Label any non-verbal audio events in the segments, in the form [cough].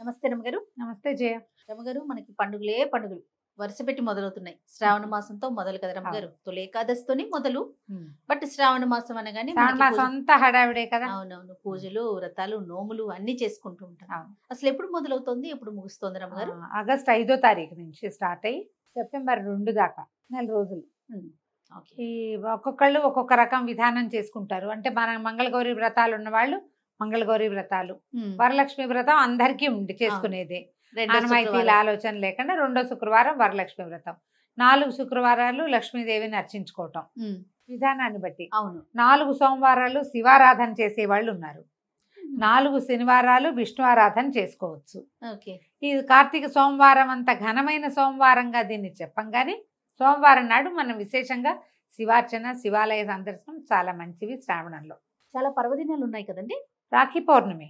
నమస్తే రమగారు నమస్తే జయ రమగారు మనకి పండుగలే పండుగలు వరుస పెట్టి మొదలవుతున్నాయి శ్రావణ మాసంతో మొదలు కదా రమగారు తొలి ఏకాదశితోనే మొదలు బట్ శ్రావణ మాసం అనగానే హడావిడే కదా అవునవును పూజలు వ్రతాలు నోములు అన్ని చేసుకుంటూ ఉంటాం అసలు ఎప్పుడు మొదలవుతుంది ఎప్పుడు ముగుస్తుంది రమగారు ఆగస్ట్ ఐదో తారీఖు నుంచి స్టార్ట్ అయ్యి సెప్టెంబర్ రెండు దాకా నెల రోజులు ఈ ఒక్కొక్కళ్ళు ఒక్కొక్క రకం విధానం చేసుకుంటారు అంటే మన మంగళగౌరి వ్రతాలు ఉన్న వాళ్ళు మంగళగౌరి వ్రతాలు వరలక్ష్మి వ్రతం అందరికీ ఉండి చేసుకునేదే ఆనవాయితీల ఆలోచన లేకుండా రెండో శుక్రవారం వరలక్ష్మి వ్రతం నాలుగు శుక్రవారాలు లక్ష్మీదేవిని అర్చించుకోవటం విధానాన్ని బట్టి అవును నాలుగు సోమవారాలు శివారాధన చేసే వాళ్ళు ఉన్నారు నాలుగు శనివారాలు విష్ణు ఆరాధన చేసుకోవచ్చు ఇది కార్తీక సోమవారం అంత ఘనమైన సోమవారంగా దీన్ని చెప్పం కానీ సోమవారం నాడు మనం విశేషంగా శివార్చన శివాలయ సందర్శనం చాలా మంచివి శ్రావణంలో చాలా పర్వదినాలు ఉన్నాయి కదండి రాఖీ పౌర్ణమి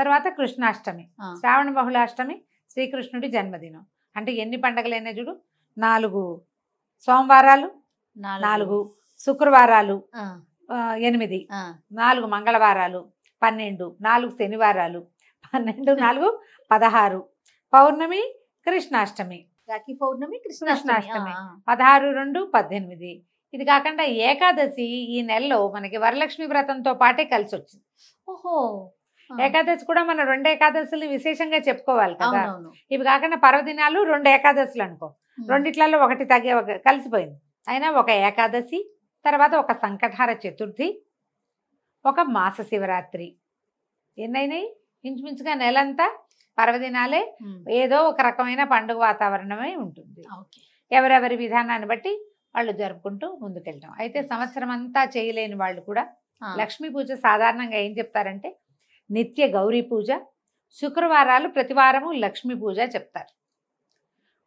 తర్వాత కృష్ణాష్టమి శ్రావణ బహుళాష్టమి శ్రీకృష్ణుడి జన్మదినం అంటే ఎన్ని పండగలైనా చూడు నాలుగు సోమవారాలు నాలుగు శుక్రవారాలు ఎనిమిది నాలుగు మంగళవారాలు పన్నెండు నాలుగు శనివారాలు పన్నెండు నాలుగు పదహారు పౌర్ణమి కృష్ణాష్టమి రాఖీ పౌర్ణమి కృష్ణాష్టమి పదహారు రెండు పద్దెనిమిది ఇది కాకుండా ఏకాదశి ఈ నెలలో మనకి వరలక్ష్మి వ్రతంతో పాటే కలిసి వచ్చింది ఓహో ఏకాదశి కూడా మన రెండు ఏకాదశులు విశేషంగా చెప్పుకోవాలి కదా ఇవి కాకుండా పర్వదినాలు రెండు ఏకాదశులు అనుకో రెండిట్లలో ఒకటి తగ్గే ఒక కలిసిపోయింది అయినా ఒక ఏకాదశి తర్వాత ఒక సంకటహార చతుర్థి ఒక మాస శివరాత్రి ఎన్నైనాయి ఇంచుమించుగా నెలంతా పర్వదినాలే ఏదో ఒక రకమైన పండుగ వాతావరణమే ఉంటుంది ఎవరెవరి విధానాన్ని బట్టి వాళ్ళు జరుపుకుంటూ ముందుకెళ్తాం అయితే సంవత్సరం అంతా చేయలేని వాళ్ళు కూడా లక్ష్మీ పూజ సాధారణంగా ఏం చెప్తారంటే నిత్య గౌరీ పూజ శుక్రవారాలు ప్రతివారము లక్ష్మీ పూజ చెప్తారు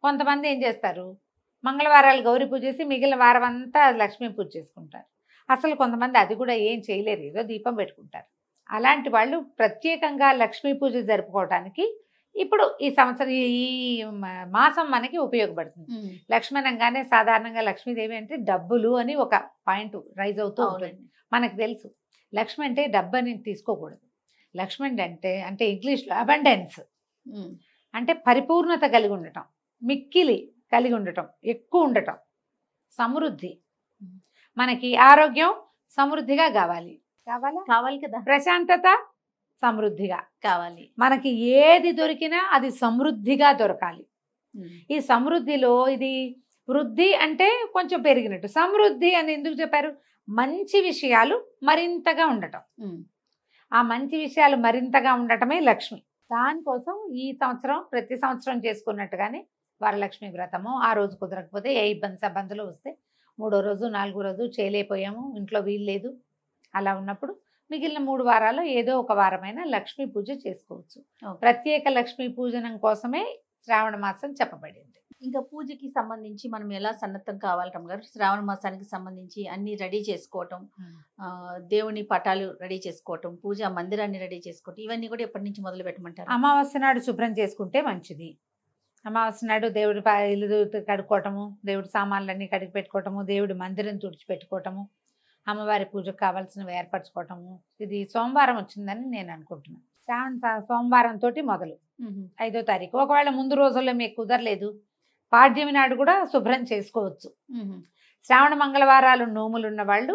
కొంతమంది ఏం చేస్తారు మంగళవారాలు గౌరీ పూజ చేసి మిగిలిన వారం అంతా లక్ష్మీ పూజ చేసుకుంటారు అసలు కొంతమంది అది కూడా ఏం చేయలేరు ఏదో దీపం పెట్టుకుంటారు అలాంటి వాళ్ళు ప్రత్యేకంగా లక్ష్మీ పూజ జరుపుకోవడానికి ఇప్పుడు ఈ సంవత్సరం ఈ మాసం మనకి ఉపయోగపడుతుంది లక్ష్మణంగానే సాధారణంగా లక్ష్మీదేవి అంటే డబ్బులు అని ఒక పాయింట్ రైజ్ అవుతూ ఉంటుంది మనకు తెలుసు లక్ష్మి అంటే డబ్బు అని తీసుకోకూడదు లక్ష్మి అంటే అంటే ఇంగ్లీష్లో అబండెన్స్ అంటే పరిపూర్ణత కలిగి ఉండటం మిక్కిలి కలిగి ఉండటం ఎక్కువ ఉండటం సమృద్ధి మనకి ఆరోగ్యం సమృద్ధిగా కావాలి కావాలా కావాలి కదా ప్రశాంతత సమృద్ధిగా కావాలి మనకి ఏది దొరికినా అది సమృద్ధిగా దొరకాలి ఈ సమృద్ధిలో ఇది వృద్ధి అంటే కొంచెం పెరిగినట్టు సమృద్ధి అని ఎందుకు చెప్పారు మంచి విషయాలు మరింతగా ఉండటం ఆ మంచి విషయాలు మరింతగా ఉండటమే లక్ష్మి దానికోసం ఈ సంవత్సరం ప్రతి సంవత్సరం చేసుకున్నట్టుగానే వరలక్ష్మి వ్రతము ఆ రోజు కుదరకపోతే ఏ ఇబ్బంది సబ్బందులు వస్తే మూడో రోజు నాలుగో రోజు చేయలేకపోయాము ఇంట్లో వీలు లేదు అలా ఉన్నప్పుడు మిగిలిన మూడు వారాలు ఏదో ఒక వారమైన లక్ష్మీ పూజ చేసుకోవచ్చు ప్రత్యేక లక్ష్మీ పూజనం కోసమే శ్రావణ మాసం చెప్పబడింది ఇంకా పూజకి సంబంధించి మనం ఎలా సన్నద్ధం కావాలి రమ్మగారు శ్రావణ మాసానికి సంబంధించి అన్ని రెడీ చేసుకోవటం దేవుని పటాలు రెడీ చేసుకోవటం పూజ మందిరాన్ని రెడీ చేసుకోవటం ఇవన్నీ కూడా ఎప్పటి నుంచి మొదలు పెట్టమంటారు అమావాస్య నాడు శుభ్రం చేసుకుంటే మంచిది అమావాస్య నాడు దేవుడి ఇల్లు కడుక్కోవటము దేవుడి సామాన్లన్నీ కడిగి పెట్టుకోవటము దేవుడి మందిరం తుడిచిపెట్టుకోవటము అమ్మవారి పూజకు కావాల్సినవి ఏర్పరచుకోవటము ఇది సోమవారం వచ్చిందని నేను అనుకుంటున్నాను శ్రావణ సోమవారం తోటి మొదలు ఐదో తారీఖు ఒకవేళ ముందు రోజుల్లో మీకు కుదరలేదు పాడ్యమి నాడు కూడా శుభ్రం చేసుకోవచ్చు శ్రావణ మంగళవారాలు నోములు ఉన్నవాళ్ళు వాళ్ళు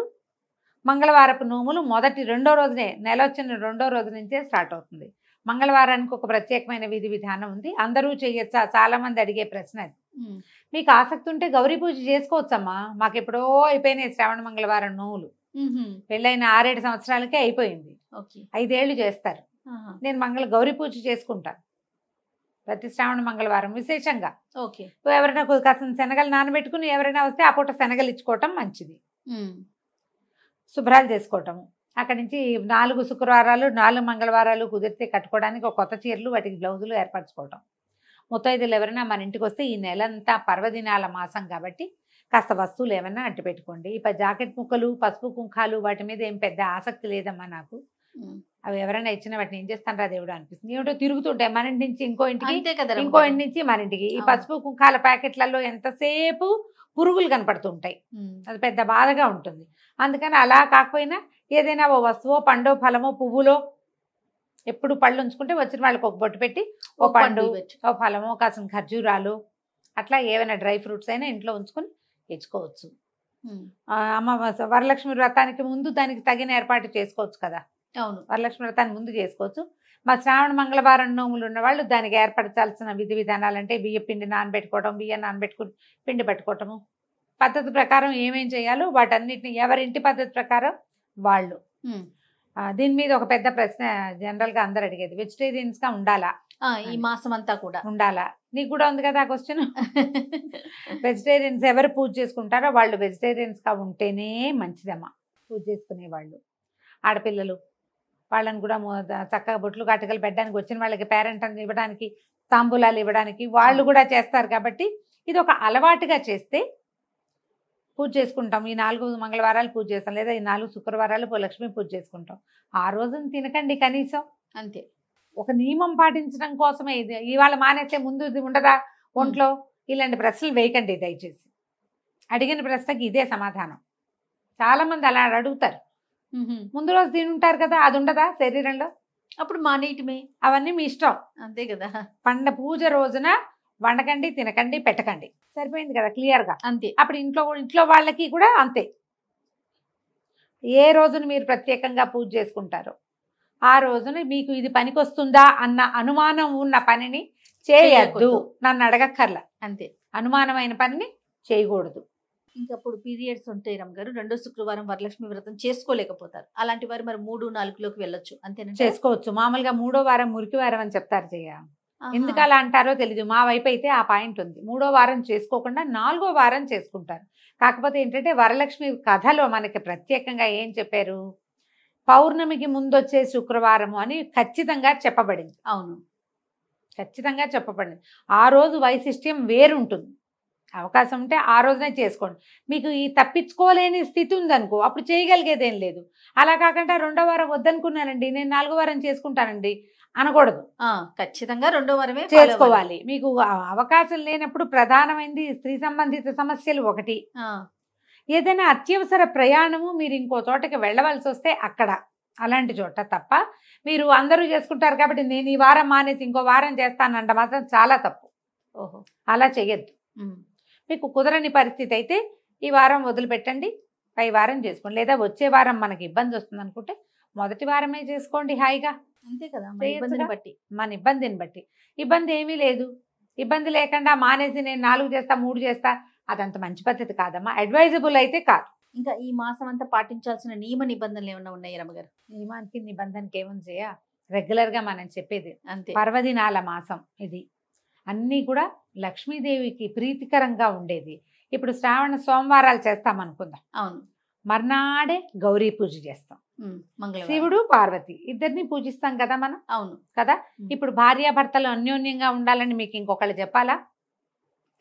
మంగళవారపు నోములు మొదటి రెండో రోజునే నెల వచ్చిన రెండో రోజు నుంచే స్టార్ట్ అవుతుంది మంగళవారానికి ఒక ప్రత్యేకమైన విధి విధానం ఉంది అందరూ చేయొచ్చా చాలామంది అడిగే ప్రశ్న అది మీకు ఆసక్తి ఉంటే గౌరీ పూజ చేసుకోవచ్చమ్మా మాకు ఎప్పుడో అయిపోయినాయి శ్రావణ మంగళవారం నోవులు పెళ్ళైన ఆరేడు సంవత్సరాలకే అయిపోయింది ఐదేళ్లు చేస్తారు నేను మంగళ గౌరీ పూజ చేసుకుంటాను ప్రతి శ్రావణ మంగళవారం విశేషంగా ఎవరైనా కొద్దిగా శనగలు నానబెట్టుకుని ఎవరైనా వస్తే ఆ పూట శనగలు ఇచ్చుకోవటం మంచిది శుభ్రాలు చేసుకోవటము అక్కడి నుంచి నాలుగు శుక్రవారాలు నాలుగు మంగళవారాలు కుదిరితే కట్టుకోవడానికి ఒక కొత్త చీరలు వాటికి బ్లౌజులు ఏర్పరచుకోవటం ముత్తైదులు ఎవరైనా మన ఇంటికి వస్తే ఈ నెల అంతా పర్వదినాల మాసం కాబట్టి కాస్త వస్తువులు ఏమైనా అట్టు పెట్టుకోండి ఇప్పుడు జాకెట్ ముక్కలు పసుపు కుంకాలు వాటి మీద ఏం పెద్ద ఆసక్తి లేదమ్మా నాకు అవి ఎవరైనా ఇచ్చిన వాటిని ఏం చేస్తానరా దేవుడు అనిపిస్తుంది ఏమిటో తిరుగుతుంటాయి మన ఇంటి నుంచి ఇంకో ఇంటికి ఇంకో ఇంటి నుంచి మన ఇంటికి ఈ పసుపు కుంకాల ప్యాకెట్లలో ఎంతసేపు పురుగులు కనపడుతుంటాయి అది పెద్ద బాధగా ఉంటుంది అందుకని అలా కాకపోయినా ఏదైనా ఓ వస్తువో పండో ఫలమో పువ్వులో ఎప్పుడు పళ్ళు ఉంచుకుంటే వచ్చిన వాళ్ళకి ఒక బొట్టు పెట్టి ఓ పండు ఓ ఫలము కాసిన ఖర్జూరాలు అట్లా ఏవైనా డ్రై ఫ్రూట్స్ అయినా ఇంట్లో ఉంచుకొని తెచ్చుకోవచ్చు అమ్మ వరలక్ష్మి వ్రతానికి ముందు దానికి తగిన ఏర్పాటు చేసుకోవచ్చు కదా అవును వరలక్ష్మి వ్రతాన్ని ముందు చేసుకోవచ్చు మా శ్రావణ మంగళవారం నోములు ఉన్నవాళ్ళు దానికి ఏర్పరచాల్సిన విధి విధానాలు అంటే బియ్య పిండి నానబెట్టుకోవటం బియ్యం నానబెట్టుకుని పిండి పెట్టుకోవటము పద్ధతి ప్రకారం ఏమేం చేయాలో వాటన్నిటిని ఎవరింటి పద్ధతి ప్రకారం వాళ్ళు దీని మీద ఒక పెద్ద ప్రశ్న జనరల్ గా అందరు అడిగేది వెజిటేరియన్స్ గా ఉండాలా ఈ మాసం అంతా కూడా ఉండాలా నీకు కూడా ఉంది కదా క్వశ్చన్ వెజిటేరియన్స్ [laughs] ఎవరు పూజ చేసుకుంటారో వాళ్ళు వెజిటేరియన్స్ గా ఉంటేనే మంచిదమ్మా పూజ చేసుకునే వాళ్ళు ఆడపిల్లలు వాళ్ళని కూడా చక్కగా బొట్లు కట్టకలు పెట్టడానికి వచ్చిన వాళ్ళకి పేరెంట్ అని ఇవ్వడానికి తాంబూలాలు ఇవ్వడానికి వాళ్ళు కూడా చేస్తారు కాబట్టి ఇది ఒక అలవాటుగా చేస్తే పూజ చేసుకుంటాం ఈ నాలుగు మంగళవారాలు పూజ చేస్తాం లేదా ఈ నాలుగు శుక్రవారాలు లక్ష్మి పూజ చేసుకుంటాం ఆ రోజున తినకండి కనీసం అంతే ఒక నియమం పాటించడం కోసమే ఇది ఇవాళ మానేస్తే ముందు ఇది ఉండదా ఒంట్లో ఇలాంటి ప్రశ్నలు వేయకండి దయచేసి అడిగిన ప్రశ్నకి ఇదే సమాధానం చాలామంది అలా అడుగుతారు ముందు రోజు తిని ఉంటారు కదా అది ఉండదా శరీరంలో అప్పుడు మానేయటమే అవన్నీ మీ ఇష్టం అంతే కదా పండ పూజ రోజున వండకండి తినకండి పెట్టకండి సరిపోయింది కదా క్లియర్గా అంతే అప్పుడు ఇంట్లో ఇంట్లో వాళ్ళకి కూడా అంతే ఏ రోజున మీరు ప్రత్యేకంగా పూజ చేసుకుంటారో ఆ రోజున మీకు ఇది పనికొస్తుందా అన్న అనుమానం ఉన్న పనిని చేయద్దు నన్ను అడగక్కర్ల అంతే అనుమానమైన పనిని చేయకూడదు ఇంకప్పుడు పీరియడ్స్ ఉంటాయి రమ్మ గారు రెండో శుక్రవారం వరలక్ష్మి వ్రతం చేసుకోలేకపోతారు అలాంటి వారు మరి మూడు నాలుగులోకి వెళ్ళొచ్చు అంతేనా చేసుకోవచ్చు మామూలుగా మూడో వారం మురికి వారం అని చెప్తారు జయ ఎందుకు అలా అంటారో తెలియదు మా వైపు అయితే ఆ పాయింట్ ఉంది మూడో వారం చేసుకోకుండా నాలుగో వారం చేసుకుంటారు కాకపోతే ఏంటంటే వరలక్ష్మి కథలో మనకి ప్రత్యేకంగా ఏం చెప్పారు పౌర్ణమికి ముందు వచ్చే శుక్రవారము అని ఖచ్చితంగా చెప్పబడింది అవును ఖచ్చితంగా చెప్పబడింది ఆ రోజు వైశిష్ట్యం వేరుంటుంది అవకాశం ఉంటే ఆ రోజునే చేసుకోండి మీకు ఈ తప్పించుకోలేని స్థితి ఉందనుకో అప్పుడు చేయగలిగేది ఏం లేదు అలా కాకుండా రెండో వారం వద్దనుకున్నానండి నేను నాలుగో వారం చేసుకుంటానండి అనకూడదు ఖచ్చితంగా రెండో వారమే చేసుకోవాలి మీకు అవకాశం లేనప్పుడు ప్రధానమైంది స్త్రీ సంబంధిత సమస్యలు ఒకటి ఏదైనా అత్యవసర ప్రయాణము మీరు ఇంకో చోటకి వెళ్ళవలసి వస్తే అక్కడ అలాంటి చోట తప్ప మీరు అందరూ చేసుకుంటారు కాబట్టి నేను ఈ వారం మానేసి ఇంకో వారం చేస్తానంట మాత్రం చాలా తప్పు ఓహో అలా చేయొద్దు మీకు కుదరని పరిస్థితి అయితే ఈ వారం వదిలిపెట్టండి పై వారం చేసుకోండి లేదా వచ్చే వారం మనకి ఇబ్బంది వస్తుంది అనుకుంటే మొదటి వారమే చేసుకోండి హాయిగా అంతే కదా ఇబ్బందిని బట్టి మన ఇబ్బందిని బట్టి ఇబ్బంది ఏమీ లేదు ఇబ్బంది లేకుండా మానేసి నేను నాలుగు చేస్తా మూడు చేస్తా అదంత మంచి పద్ధతి కాదమ్మా అడ్వైజబుల్ అయితే కాదు ఇంకా ఈ మాసం అంతా పాటించాల్సిన నియమ నిబంధనలు ఏమైనా ఉన్నాయి రమ్మగారు నియమానికి నిబంధనకి ఏముంది చేయ రెగ్యులర్గా మనం చెప్పేది అంతే పర్వదినాల మాసం ఇది అన్నీ కూడా లక్ష్మీదేవికి ప్రీతికరంగా ఉండేది ఇప్పుడు శ్రావణ సోమవారాలు చేస్తాం అనుకుందాం అవును మర్నాడే గౌరీ పూజ చేస్తాం శివుడు పార్వతి ఇద్దరిని పూజిస్తాం కదా మనం అవును కదా ఇప్పుడు భార్యాభర్తలు అన్యోన్యంగా ఉండాలని మీకు ఇంకొకళ్ళు చెప్పాలా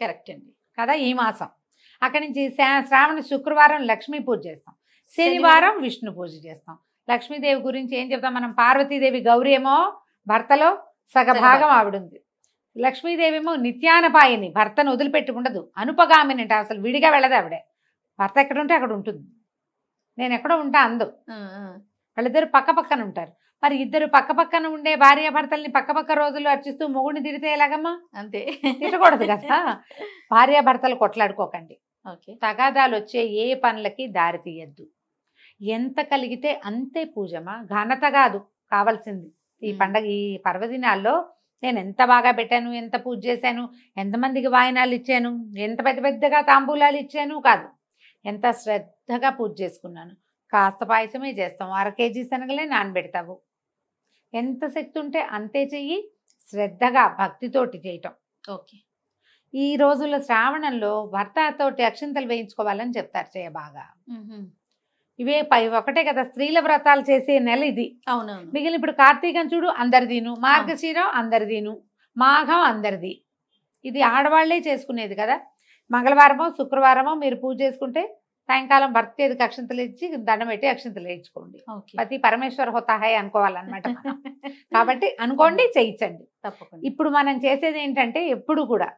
కరెక్ట్ అండి కదా ఈ మాసం అక్కడి నుంచి శ్రావణ శుక్రవారం లక్ష్మీ పూజ చేస్తాం శనివారం విష్ణు పూజ చేస్తాం లక్ష్మీదేవి గురించి ఏం చెప్తాం మనం పార్వతీదేవి గౌరీ ఏమో భర్తలో సగభాగం ఆవిడుంది లక్ష్మీదేవేమో నిత్యానపాయని భర్తను వదిలిపెట్టి ఉండదు అనుపగామిని అంటే అసలు విడిగా వెళ్ళదు ఆవిడ భర్త ఎక్కడ ఉంటే అక్కడ ఉంటుంది నేను ఎక్కడో ఉంటా అందు వాళ్ళిద్దరు పక్క పక్కన ఉంటారు మరి ఇద్దరు పక్క పక్కన ఉండే భార్య భర్తల్ని పక్క పక్క రోజులు అర్చిస్తూ మొగుడిని తిడితే ఎలాగమ్మా అంతే తిరగకూడదు కదా [laughs] భార్య భర్తలు కొట్లాడుకోకండి తగాదాలు వచ్చే ఏ పనులకి దారి తీయద్దు ఎంత కలిగితే అంతే పూజమా ఘనత కాదు కావాల్సింది ఈ పండగ ఈ పర్వదినాల్లో నేను ఎంత బాగా పెట్టాను ఎంత పూజ చేశాను ఎంతమందికి వాయినాలు ఇచ్చాను ఎంత పెద్ద పెద్దగా తాంబూలాలు ఇచ్చాను కాదు ఎంత శ్రద్ధగా పూజ చేసుకున్నాను కాస్త పాయసమే చేస్తాం అర కేజీ శనగలే నానబెడతావు ఎంత శక్తి ఉంటే అంతే చెయ్యి శ్రద్ధగా భక్తితోటి చేయటం ఓకే ఈ రోజుల్లో శ్రావణంలో భర్తతోటి అక్షింతలు వేయించుకోవాలని చెప్తారు చేయ బాగా ఇవే పై ఒకటే కదా స్త్రీల వ్రతాలు చేసే నెల ఇది అవును మిగిలిన ఇప్పుడు కార్తీకం చూడు దీను మార్గశీరం దీను మాఘం అందరిది ఇది ఆడవాళ్లే చేసుకునేది కదా మంగళవారమో శుక్రవారమో మీరు పూజ చేసుకుంటే సాయంకాలం భర్త ఐదు అక్షంతలు ఇచ్చి దండం పెట్టి అక్షంతలు వేయించుకోండి ప్రతి పరమేశ్వర హోతాహాయ్ అనుకోవాలన్నమాట [laughs] కాబట్టి అనుకోండి చేయించండి తప్పకుండా ఇప్పుడు మనం చేసేది ఏంటంటే ఎప్పుడు కూడా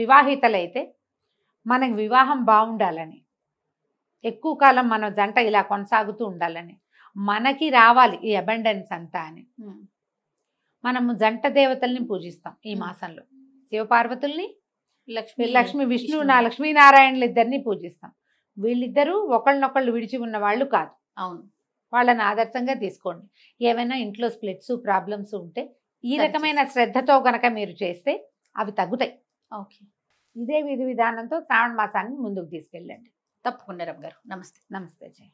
వివాహితలైతే మనకి వివాహం బాగుండాలని ఎక్కువ కాలం మన జంట ఇలా కొనసాగుతూ ఉండాలని మనకి రావాలి ఈ అబెండెన్స్ అంతా అని మనము జంట దేవతల్ని పూజిస్తాం ఈ మాసంలో శివపార్వతుల్ని లక్ష్మి లక్ష్మి విష్ణు నా లక్ష్మీనారాయణలు ఇద్దరిని పూజిస్తాం వీళ్ళిద్దరూ ఒకళ్ళనొకళ్ళు విడిచి ఉన్న వాళ్ళు కాదు అవును వాళ్ళని ఆదర్శంగా తీసుకోండి ఏమైనా ఇంట్లో స్ప్లిట్స్ ప్రాబ్లమ్స్ ఉంటే ఈ రకమైన శ్రద్ధతో గనక మీరు చేస్తే అవి తగ్గుతాయి ఓకే ఇదే విధి విధానంతో శ్రావణ మాసాన్ని ముందుకు తీసుకెళ్ళండి తప్పకుండా రమ్ గారు నమస్తే నమస్తే జయ